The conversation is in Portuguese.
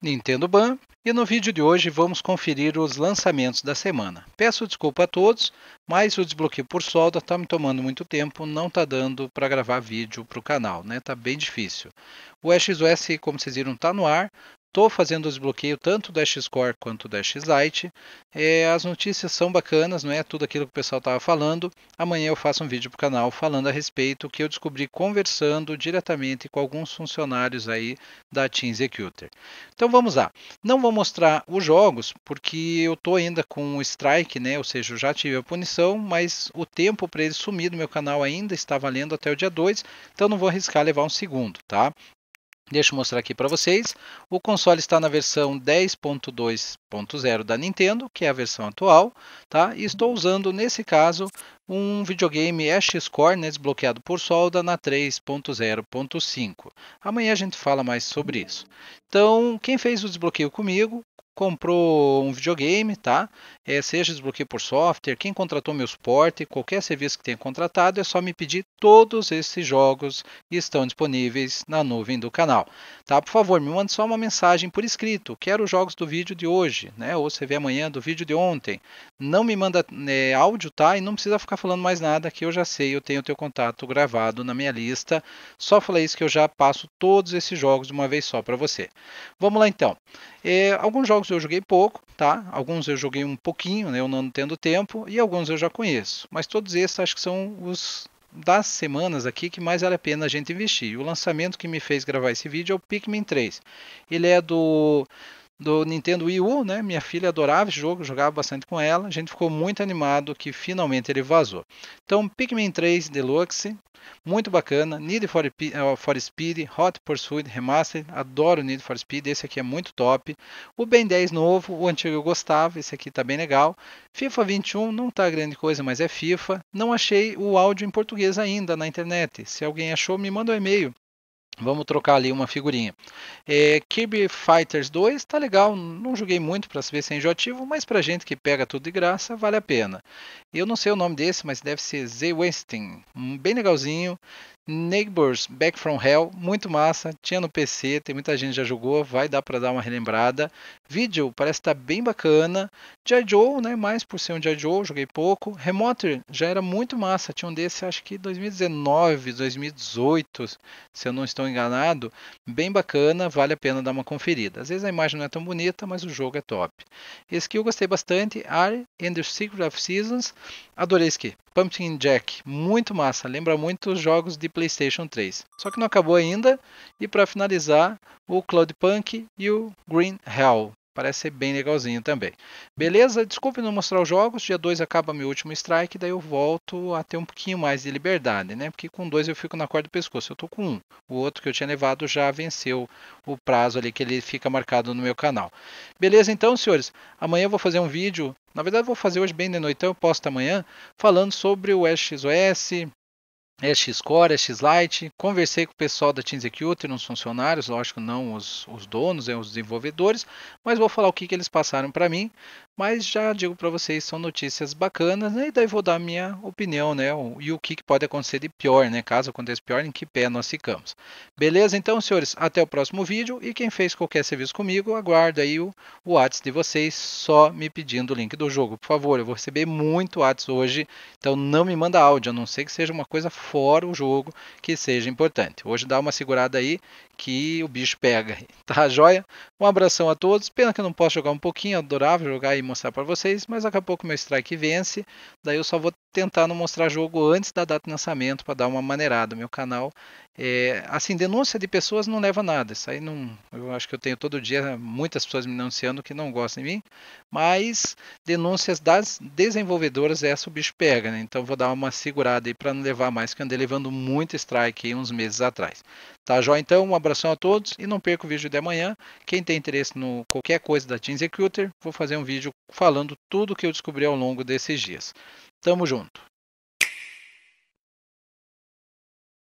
Nintendo Ban e no vídeo de hoje vamos conferir os lançamentos da semana. Peço desculpa a todos, mas o desbloqueio por solda está me tomando muito tempo, não está dando para gravar vídeo para o canal, né? Tá bem difícil. O XOS, como vocês viram, está no ar, estou fazendo o desbloqueio tanto da Xcore quanto da Xlite. É, as notícias são bacanas, não é tudo aquilo que o pessoal estava falando. Amanhã eu faço um vídeo para o canal falando a respeito que eu descobri conversando diretamente com alguns funcionários aí da Team Executor. Então vamos lá. Não vou mostrar os jogos porque eu estou ainda com o strike, né? Ou seja, eu já tive a punição, mas o tempo para ele sumir do meu canal ainda está valendo até o dia 2, então não vou arriscar levar um segundo, tá? Deixa eu mostrar aqui para vocês. O console está na versão 10.2.0 da Nintendo, que é a versão atual, tá? E estou usando nesse caso um videogame x Core né, desbloqueado por solda na 3.0.5. Amanhã a gente fala mais sobre isso. Então, quem fez o desbloqueio comigo comprou um videogame, tá? É, seja desbloqueio por software, quem contratou meu suporte, qualquer serviço que tenha contratado, é só me pedir todos esses jogos que estão disponíveis na nuvem do canal, tá? Por favor, me mande só uma mensagem por escrito, quero os jogos do vídeo de hoje, né? Ou você vê amanhã do vídeo de ontem. Não me manda é, áudio, tá? E não precisa ficar falando mais nada, que eu já sei, eu tenho o teu contato gravado na minha lista. Só falar isso que eu já passo todos esses jogos de uma vez só para você. Vamos lá então. É, alguns jogos eu joguei pouco, tá? Alguns eu joguei um pouquinho, né? Eu não tendo tempo, e alguns eu já conheço. Mas todos esses acho que são os das semanas aqui que mais vale a pena a gente investir. O lançamento que me fez gravar esse vídeo é o Pikmin 3. Ele é do do Nintendo Wii U, né? Minha filha adorava esse jogo, jogava bastante com ela. A gente ficou muito animado que finalmente ele vazou. Então, Pikmin 3 Deluxe, muito bacana. Need for, eh, for Speed, Hot Pursuit Remastered, adoro Need for Speed, esse aqui é muito top. O Ben 10 novo, o antigo eu gostava, esse aqui tá bem legal. FIFA 21 não tá grande coisa, mas é FIFA. Não achei o áudio em português ainda na internet. Se alguém achou, me manda um e-mail Vamos trocar ali uma figurinha. É, Kirby Fighters 2 tá legal, não joguei muito para saber se é enjoativo, mas pra gente que pega tudo de graça, vale a pena. Eu não sei o nome desse, mas deve ser Z Westing. Um bem legalzinho. Neighbors Back from Hell, muito massa, tinha no PC, tem muita gente já jogou, vai dar para dar uma relembrada. Vídeo parece estar tá bem bacana. G.I. Joe, né, mais por ser um G.I. Joe, joguei pouco. Remoter já era muito massa, tinha um desse acho que 2019, 2018, se eu não estou enganado, bem bacana, vale a pena dar uma conferida. Às vezes a imagem não é tão bonita, mas o jogo é top. Esse que eu gostei bastante, Are and the Secret of Seasons, adorei esse aqui. Pumpkin Jack, muito massa, lembra muito os jogos de PlayStation 3. Só que não acabou ainda. E para finalizar, o Cloud Punk e o Green Hell. Parece ser bem legalzinho também. Beleza? Desculpe não mostrar os jogos. Dia 2 acaba meu último strike. Daí eu volto a ter um pouquinho mais de liberdade, né? Porque com dois eu fico na corda do pescoço. Eu tô com um. O outro que eu tinha levado já venceu o prazo ali que ele fica marcado no meu canal. Beleza então, senhores? Amanhã eu vou fazer um vídeo na verdade, vou fazer hoje bem de noitão, então eu posto amanhã, falando sobre o SXOS, é X core é X lite Conversei com o pessoal da Team Executor, uns funcionários, lógico, não os, os donos, é os desenvolvedores, mas vou falar o que, que eles passaram para mim. Mas já digo para vocês, são notícias bacanas, né? e daí vou dar a minha opinião, né? E o que, que pode acontecer de pior, né? Caso aconteça pior, em que pé nós ficamos. Beleza? Então, senhores, até o próximo vídeo. E quem fez qualquer serviço comigo, aguardo aí o, o WhatsApp de vocês, só me pedindo o link do jogo. Por favor, eu vou receber muito WhatsApp hoje, então não me manda áudio, a não ser que seja uma coisa for um jogo que seja importante. Hoje dá uma segurada aí que o bicho pega. Tá joia? Um abração a todos. Pena que eu não posso jogar um pouquinho, adorava jogar e mostrar para vocês, mas daqui a pouco meu strike vence, daí eu só vou tentar não mostrar jogo antes da data de lançamento para dar uma maneirada. Meu canal, é, assim, denúncia de pessoas não leva a nada. Isso aí não, eu acho que eu tenho todo dia eh, muitas pessoas me denunciando que não gostam de mim, mas denúncias das desenvolvedoras é essa o bicho pega, né? Então vou dar uma segurada aí para não levar mais, que andei levando muito strike aí uns meses atrás. Tá joia? Então, um abração a todos e não perca o vídeo de amanhã. Quem tem interesse no qualquer coisa da Team Executor, vou fazer um vídeo falando tudo que eu descobri ao longo desses dias. Tamo junto.